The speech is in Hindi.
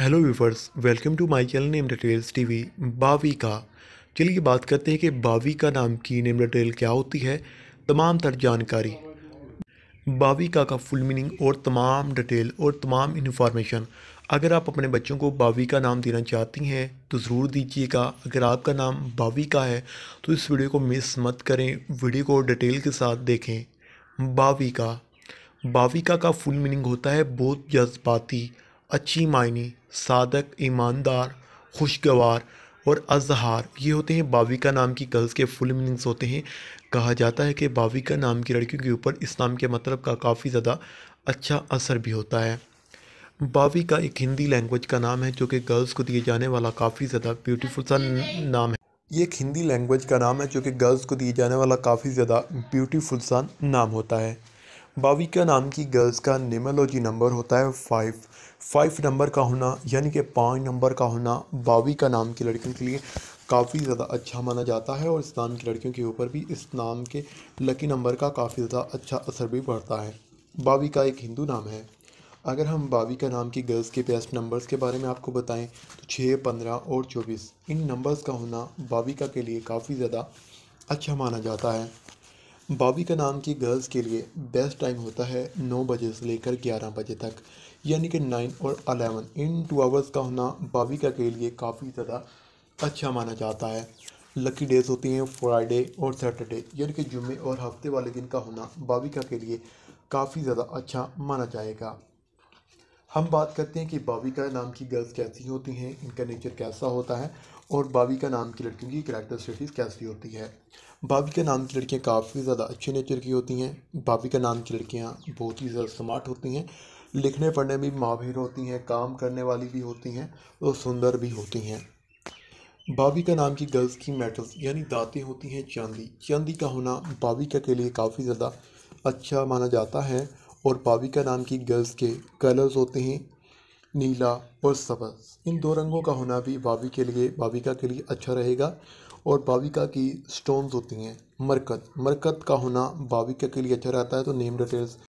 hello viewers welcome to my channel name details TV बावी का चलिए बात करते हैं कि बावी का नाम की नेम डिटेल क्या होती है तमाम तर जानकारी बाविका का फुल मीनिंग और तमाम डिटेल और तमाम इन्फॉर्मेशन अगर आप अपने बच्चों को बावी का नाम देना चाहती हैं तो ज़रूर दीजिएगा अगर आपका नाम बाविका है तो इस वीडियो को मिस मत करें वीडियो को डिटेल के साथ देखें बावी का बाविका का फुल मीनिंग होता है बहुत जज्बाती अच्छी मायने सादक ईमानदार खुशगवार और अजहार ये होते हैं बाविका नाम की गर्ल्स के फुल मीनिंग्स होते हैं कहा जाता है कि बाविका नाम की लड़कियों के ऊपर इस नाम के मतलब का काफ़ी ज़्यादा अच्छा असर भी होता है बाविका एक हिंदी लैंग्वेज का नाम है जो कि गर्ल्स को दिए जाने वाला काफ़ी ज़्यादा ब्यूटीफुल सा नाम है ये एक हिंदी लैंग्वेज का नाम है जो कि गर्ल्स को दिए जाने वाला काफ़ी ज़्यादा ब्यूटीफुल सा नाम होता है बाविका नाम की गर्ल्स का नेमोलॉजी नंबर होता है फाइव फाइव नंबर का होना यानी कि पाँच नंबर का होना बाविका नाम की लड़कियों के लिए काफ़ी ज़्यादा अच्छा माना जाता है और इस नाम की लड़कियों के ऊपर भी इस नाम के लकी नंबर का काफ़ी ज़्यादा अच्छा असर भी पड़ता है बाविका एक हिंदू नाम है अगर हम बाविका नाम की गर्ल्स के बेस्ट नंबर्स के बारे में आपको बताएं तो छः पंद्रह और चौबीस इन नंबर्स का होना बाविका के लिए काफ़ी ज़्यादा अच्छा माना जाता है का नाम की गर्ल्स के लिए बेस्ट टाइम होता है नौ बजे से लेकर ग्यारह बजे तक यानी कि नाइन और अलेवन इन टू आवर्स का होना बाविका के लिए काफ़ी ज़्यादा अच्छा माना जाता है लकी डेज होती हैं फ्राइडे और सैटरडे यानी कि जुम्मे और हफ्ते वाले दिन का होना बाविका के लिए काफ़ी ज़्यादा अच्छा माना जाएगा हम बात करते हैं कि बाविका नाम की गर्ल्स कैसी होती हैं इनका नेचर कैसा होता है और बाविका नाम की लड़कियों की स्टडीज कैसी होती है बाविका नाम की लड़कियाँ काफ़ी ज़्यादा अच्छे नेचर की होती हैं बाविका नाम की लड़कियाँ बहुत ही ज़्यादा स्मार्ट होती हैं लिखने पढ़ने में माहिर होती हैं काम करने वाली भी होती हैं और सुंदर भी होती हैं बाविका नाम की गर्ल्स की मेटल्स यानी दाँतें होती हैं चांदी चांदी का होना बाविका के लिए काफ़ी ज़्यादा अच्छा माना जाता है और बाविका नाम की गर्ल्स के कलर्स होते हैं नीला और सबज़ इन दो रंगों का होना भी बावी के लिए बाविका के लिए अच्छा रहेगा और बाविका की स्टोन्स होती हैं मरकत मरकत का होना बाविका के लिए अच्छा रहता है तो नेम डिटेल्स